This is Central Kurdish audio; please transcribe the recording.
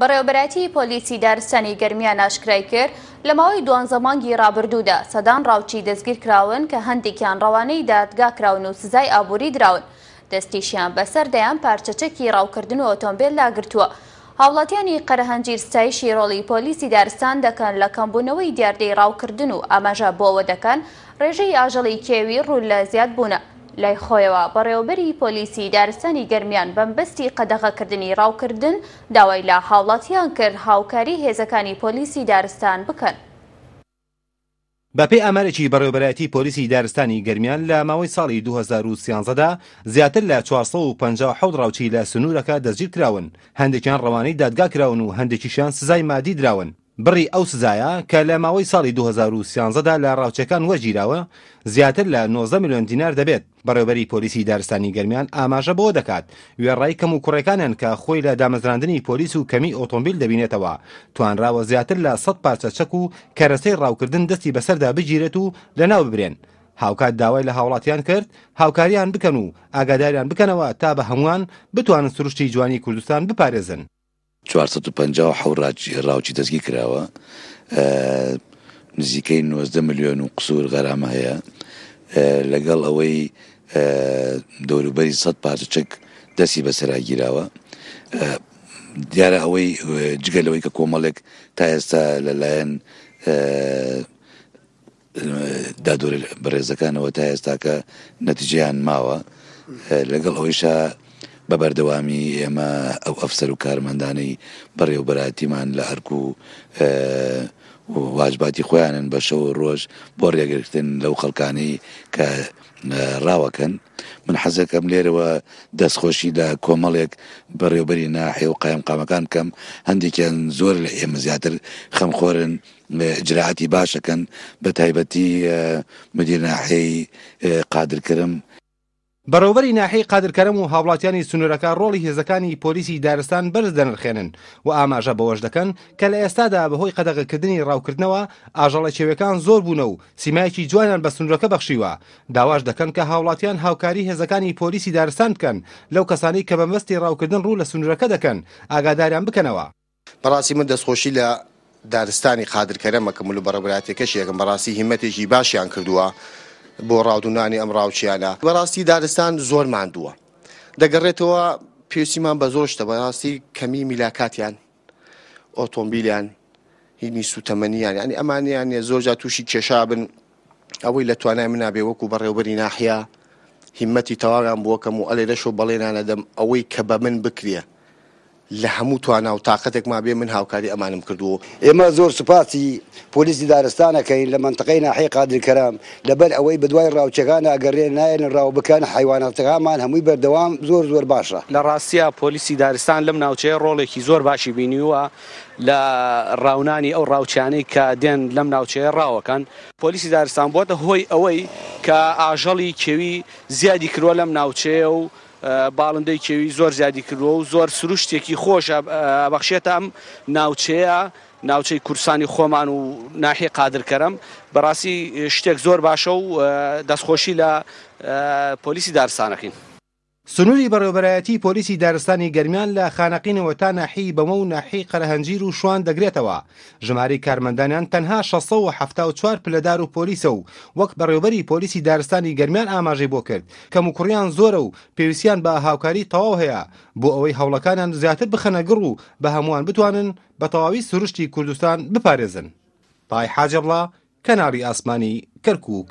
بەڕێوبەتی پۆلیسی دارستانی گەرمیان ناشکرای کرد لە ماوەی دوانزەمانگی رابرردوودا سەدان ڕاوچی دەستگیر کراون کە هەندێکیان ڕەوانەی دادگا کراون و سزای ئابووری دراون دەستیشیان بەسەردەیان پارچەچەکی ڕاوکردن و ئۆتۆمبیل لاگرتووە. هاوڵاتیانی قەرهەنجیر ستایشی ڕۆڵی پۆلیسی دارستان دەکەن لە کەمبوونەوەی دیاردەی ڕاوکردن و ئاماژە بۆەوە دەکەن ڕێژەی ئاژەڵی کێوی ڕوو لە زیاد بوونە. لای خۆیەوە بەڕێوبەری پۆلیسی دارستانی گەرمیان بەمبستی قەدەغەکردنی ڕاوکردن داوای لا هاوڵاتیان کرد هاوکاری هێزەکانی پۆلیسی دارستان بکەن. بەپی ئەمەرەی بەڕێوبەتی پۆلیسی دارستانی گەرمیان لە ماوەی ساڵی 2013دا زیاتر لە 450 ڕاوچی لە سنوورەکە دەستگیر کراون هەندێکیان ڕەوانەی دادگا کراون و هەندێکیشان سزای مادی دراون بڕی ئەو سزایە کە لە ماوەی ساڵی 2013دا لە ڕاوچەکان وەژیراوە زیاتر لە 90 میلیۆن دینار دەبێت بەڕێوبەری پۆلیسی دارستانی گەرمیان ئاماژە بۆ دەکات وێڕای کەم و کوڕەکانن کە خۆی لە دامەزراندنی پۆلیس و کەمی ئۆتۆمبیل دەبینێتەوە توانراوە زیاتر لە 100 پارچە چەک و کەرەسەی ڕاوکردن دەستی بەسەردا بگیرێت و لەناو ببرێن. هاوکات داوای لە هاوڵاتیان کرد هاوکاریان بکەن و ئاگاداریان بکەنەوە تا بە هەمووان بتوانن سروشتی جوانی کوردستان بپارێزن. 450 ڕاوچی دەستگی کراوە نزیکەی 90 میلیۆن و قسوور غەرامە هەیە لەگەڵ ئەوەی دەوروبەری سە پارچک دەستی بەسەراگیراوە دیارە ئەوەی جگەلەوەی کە کۆمەڵێک تا ئێستا لەلایەن دادۆر بەڕێزەکانەوە تا ئێستاکە نەتیجیان ماوە لەگەڵ ئەوەیشە بە بەردەوامی ئێمە ئەو ئەفسەر و کارمەندانەی بەڕێوبەراتیمان لە هەرکو واژباتی خۆیانن بە شەو ڕۆژ بۆ ڕێگرتن لەو خەڵکانەی کە ڕاوەکەن من حەزەکەم لێرەوە دەستخۆشیدا کۆمەڵێک بەڕێوبەری ناحێ و قایم قامەکان کەم هەندێکیان زۆر لە ئێمە زیاتر خەمخۆرن جراعاتی باشەکەن بە تایبەتی مدیر ناحەی قادرکردم بەڕێوبەری ناحەی قادرکەرم و هاوڵاتیانی سنوورەکە ڕۆڵی هێزەکانی پۆلیسی دارستان بەرز دەنرخێنن و ئاماژە بەوەش دەکەن کە لە ئێستادا بەهۆی قەدەغەکردنی ڕاوکردنەوە ئاژەڵە چێوەکان زۆر بوون و سیمایکی جوانیان بە سنوورەکە بەخشیوە داواش دەکەن کە هاوڵاتیان هاوکاری هێزەکانی پۆلیسی دارستان بکەن لەو کەسانی کە بەمەستی ڕاوکردن ڕوو لە سنوورەکە دەکەن ئاگاداریان بکەنەوە بەڕاستی من دەستخۆشی لە دارستانی قادرکەرەمەکەم و بەڕێبراتێکەشیەکەم بەڕاستی هیمەتێکی باشیان کردووە. بۆ ڕاودونانی ئەم ڕاوچیانە بەڕاستی دارستان زۆر مادووە دەگەڕێتەوە پێویستیمان بە زۆشتە بەڕاستی کەمی میلاکاتیان ئۆتۆمبیلیان هینی سوتەمەنیان ینی ئەمانیان زۆرجا تووشی کێشا بن ئەوەی لە توانای منابێ وەکو بەڕێوبەری ناحیا هیمەتی تەواگان بووەکەم و ئەلێ لەشۆ بەڵێنانە دەم ئەوەی کە بە من بکرێ لە هەموو توانە و تااقەتێک ما بێ من هاوکاری ئەمانم کردووە ئێمە زۆر سوپاتی پۆلیسی دارستانەکەین لە منتەقەی ناحی قادرکەرام لەبەر ئەوەی بدوای ڕاوچەکان ئەگەڕێن نایەن ڕاو بکەن حیواناتەکانمان هەمووی بەردەوام زۆر زۆر باشە لە ڕاستە پۆلیسی دارستان لەم ناوچەیە ڕۆڵێکی زۆر باشی بینیوە لە ڕاونانی ئەو ڕاوچانەی کە دێن لەم ناوچەیە ڕاوەکەن پۆلیسی دارستان بۆتە هۆی ئەوەی کە ئاژەڵی کێوی زیادی کروە لەم ناوچەیە و باڵندەی کێوی زۆر زیادی کردووە و زۆر سروشتێکی خۆشە بەخشێتە ئەم ناوچەیە ناوچەی کورسانی خۆمان و ناحی قادرکەرم بەڕاستی شتێک زۆر باشە و دەستخۆشی لە پۆلیسی دارستانەکەین. سنووری بەڕێوبەرایەتی پۆلیسی دارستانی گەرمیان لە خانەقینەوە تا ناحی بەمە و ناحی قەرهەنجیر و شوان دەگرێتەوە ژماری کارمەندانیان تەنها 1674 پلەدار و پۆلیسە و وەک بەڕێوبەری پۆلیسی دارستانی گەرمیان ئاماژەی بۆ کرد کەم و کوڕیان زۆرە و پێویستیان بە هاوکاری تەواو هەیە بۆ ئەوەی هەوڵەکانیان زیاتر بخەنەگەڕ و بە هەمووان بتوانن بە تەواوی سروشتی کوردستان بپارێزن پای حاجەبڵا کەناری ئاسمانی کەرکک